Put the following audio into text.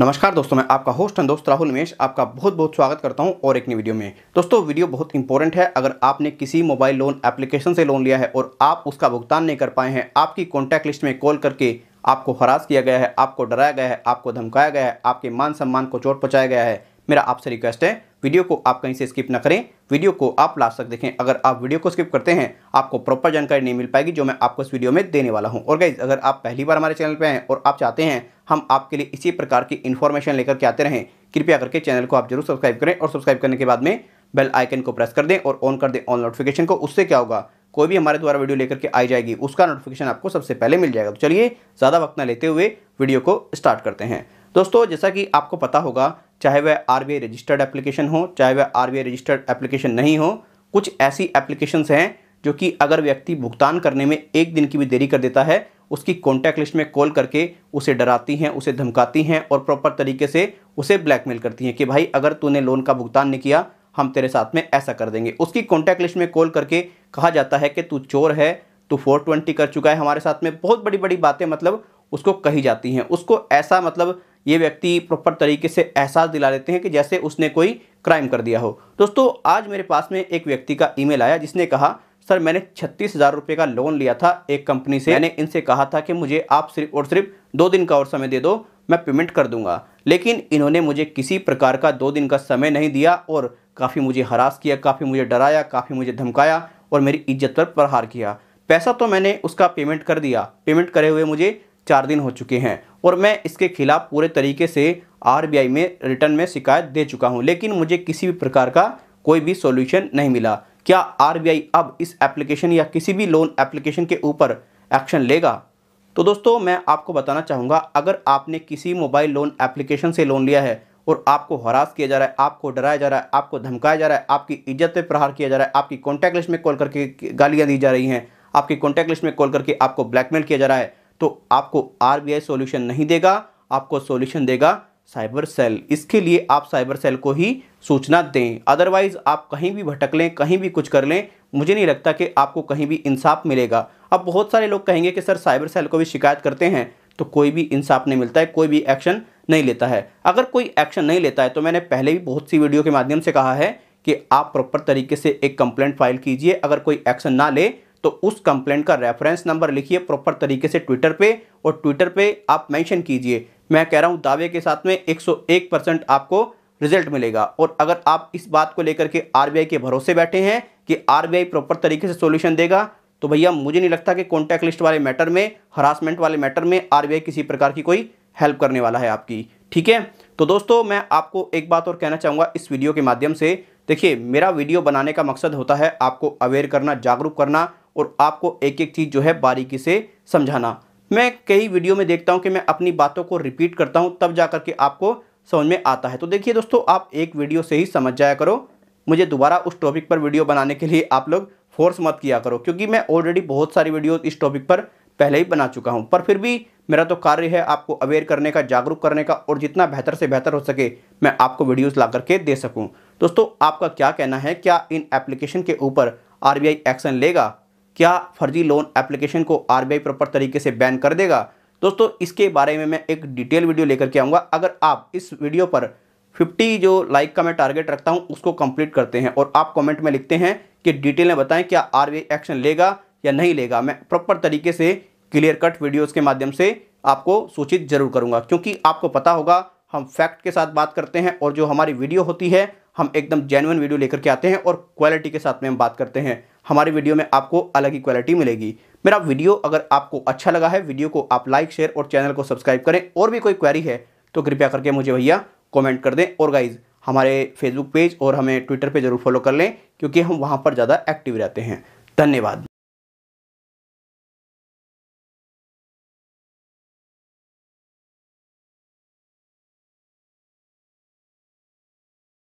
नमस्कार दोस्तों मैं आपका होस्ट एंड दोस्त राहुल मेश आपका बहुत बहुत स्वागत करता हूं और एक नई वीडियो में दोस्तों वीडियो बहुत इंपॉर्टेंट है अगर आपने किसी मोबाइल लोन एप्लीकेशन से लोन लिया है और आप उसका भुगतान नहीं कर पाए हैं आपकी कॉन्टैक्ट लिस्ट में कॉल करके आपको हरास किया गया है आपको डराया गया है आपको धमकाया गया है आपके मान सम्मान को चोट पहुँचाया गया है मेरा आपसे रिक्वेस्ट है वीडियो को आप कहीं से स्किप न करें वीडियो को आप लास्ट तक देखें अगर आप वीडियो को स्किप करते हैं आपको प्रॉपर जानकारी नहीं मिल पाएगी जो मैं आपको इस वीडियो में देने वाला हूँ और गाइज अगर आप पहली बार हमारे चैनल पर हैं और आप चाहते हैं हम आपके लिए इसी प्रकार की इन्फॉर्मेशन लेकर के आते रहें कृपया करके चैनल को आप जरूर सब्सक्राइब करें और सब्सक्राइब करने के बाद में बेल आइकन को प्रेस कर दें और ऑन कर दें ऑन नोटिफिकेशन को उससे क्या होगा कोई भी हमारे द्वारा वीडियो लेकर के आई जाएगी उसका नोटिफिकेशन आपको सबसे पहले मिल जाएगा तो चलिए ज़्यादा वक्त ना लेते हुए वीडियो को स्टार्ट करते हैं दोस्तों जैसा कि आपको पता होगा चाहे वह आर रजिस्टर्ड एप्लीकेशन हो चाहे वह आर रजिस्टर्ड एप्लीकेशन नहीं हो कुछ ऐसी एप्लीकेशंस हैं जो कि अगर व्यक्ति भुगतान करने में एक दिन की भी देरी कर देता है उसकी कॉन्टैक्ट लिस्ट में कॉल करके उसे डराती हैं उसे धमकाती हैं और प्रॉपर तरीके से उसे ब्लैकमेल करती हैं कि भाई अगर तूने लोन का भुगतान नहीं किया हम तेरे साथ में ऐसा कर देंगे उसकी कॉन्टैक्ट लिस्ट में कॉल करके कहा जाता है कि तू चोर है तू फोर ट्वेंटी कर चुका है हमारे साथ में बहुत बड़ी बड़ी बातें मतलब उसको कही जाती हैं उसको ऐसा मतलब ये व्यक्ति प्रॉपर तरीके से एहसास दिला देते हैं कि जैसे उसने कोई क्राइम कर दिया हो दोस्तों आज मेरे पास में एक व्यक्ति का ईमेल आया जिसने कहा सर मैंने छत्तीस हज़ार रुपये का लोन लिया था एक कंपनी से मैंने इनसे कहा था कि मुझे आप सिर्फ और सिर्फ दो दिन का और समय दे दो मैं पेमेंट कर दूंगा लेकिन इन्होंने मुझे किसी प्रकार का दो दिन का समय नहीं दिया और काफ़ी मुझे हरास किया काफ़ी मुझे डराया काफ़ी मुझे धमकाया और मेरी इज्जत पर प्रहार किया पैसा तो मैंने उसका पेमेंट कर दिया पेमेंट करे हुए मुझे चार दिन हो चुके हैं और मैं इसके खिलाफ पूरे तरीके से आरबीआई में रिटर्न में शिकायत दे चुका हूं लेकिन मुझे किसी भी प्रकार का कोई भी सॉल्यूशन नहीं मिला क्या आरबीआई अब इस एप्लीकेशन या किसी भी लोन एप्लीकेशन के ऊपर एक्शन लेगा तो दोस्तों मैं आपको बताना चाहूँगा अगर आपने किसी मोबाइल लोन एप्लीकेशन से लोन लिया है और आपको हरास किया जा रहा है आपको डराया जा रहा है आपको धमकाया जा रहा है आपकी इज्जत पे प्रहार किया जा रहा है आपकी कॉन्टैक्ट लिस्ट में कॉल करके गालियाँ दी जा रही हैं आपकी कॉन्टैक्ट लिस्ट में कॉल करके आपको ब्लैकमेल किया जा रहा है तो आपको आर बी नहीं देगा आपको सोल्यूशन देगा साइबर सेल इसके लिए आप साइबर सेल को ही सूचना दें अदरवाइज़ आप कहीं भी भटक लें कहीं भी कुछ कर लें मुझे नहीं लगता कि आपको कहीं भी इंसाफ मिलेगा अब बहुत सारे लोग कहेंगे कि सर साइबर सेल को भी शिकायत करते हैं तो कोई भी इंसाफ नहीं मिलता है कोई भी एक्शन नहीं लेता है अगर कोई एक्शन नहीं लेता है तो मैंने पहले भी बहुत सी वीडियो के माध्यम से कहा है कि आप प्रॉपर तरीके से एक कंप्लेंट फाइल कीजिए अगर कोई एक्शन ना ले तो उस कंप्लेंट का रेफरेंस नंबर लिखिए प्रॉपर तरीके से ट्विटर पे और ट्विटर पे आप मेंशन कीजिए मैं कह रहा हूँ दावे के साथ में 101 परसेंट आपको रिजल्ट मिलेगा और अगर आप इस बात को लेकर के आर के भरोसे बैठे हैं कि आर प्रॉपर तरीके से सोल्यूशन देगा तो भैया मुझे नहीं लगता कि कॉन्टैक्ट लिस्ट वाले मैटर में हरासमेंट वाले मैटर में आरबीआई किसी प्रकार की कोई हेल्प करने वाला है आपकी ठीक है तो दोस्तों मैं आपको एक बात और कहना चाहूँगा इस वीडियो के माध्यम से देखिए मेरा वीडियो बनाने का मकसद होता है आपको अवेयर करना जागरूक करना और आपको एक एक चीज़ जो है बारीकी से समझाना मैं कई वीडियो में देखता हूँ कि मैं अपनी बातों को रिपीट करता हूँ तब जा के आपको समझ में आता है तो देखिए दोस्तों आप एक वीडियो से ही समझ जाया करो मुझे दोबारा उस टॉपिक पर वीडियो बनाने के लिए आप लोग फोर्स मत किया करो क्योंकि मैं ऑलरेडी बहुत सारी वीडियो इस टॉपिक पर पहले ही बना चुका हूँ पर फिर भी मेरा तो कार्य है आपको अवेयर करने का जागरूक करने का और जितना बेहतर से बेहतर हो सके मैं आपको वीडियोस ला करके दे सकूं दोस्तों आपका क्या कहना है क्या इन एप्लीकेशन के ऊपर आरबीआई एक्शन लेगा क्या फर्जी लोन एप्लीकेशन को आरबीआई प्रॉपर तरीके से बैन कर देगा दोस्तों इसके बारे में मैं एक डिटेल वीडियो लेकर के आऊँगा अगर आप इस वीडियो पर 50 जो लाइक का मैं टारगेट रखता हूँ उसको कंप्लीट करते हैं और आप कमेंट में लिखते हैं कि डिटेल में बताएं क्या आर एक्शन लेगा या नहीं लेगा मैं प्रॉपर तरीके से क्लियर कट वीडियोज़ के माध्यम से आपको सूचित जरूर करूँगा क्योंकि आपको पता होगा हम फैक्ट के साथ बात करते हैं और जो हमारी वीडियो होती है हम एकदम जेनुअन वीडियो लेकर के आते हैं और क्वालिटी के साथ में हम बात करते हैं हमारे वीडियो में आपको अलग ही क्वालिटी मिलेगी मेरा वीडियो अगर आपको अच्छा लगा है वीडियो को आप लाइक शेयर और चैनल को सब्सक्राइब करें और भी कोई क्वेरी है तो कृपया करके मुझे भैया कमेंट कर दें और गाइज हमारे फेसबुक पेज और हमें ट्विटर पे ज़रूर फॉलो कर लें क्योंकि हम वहाँ पर ज़्यादा एक्टिव रहते हैं धन्यवाद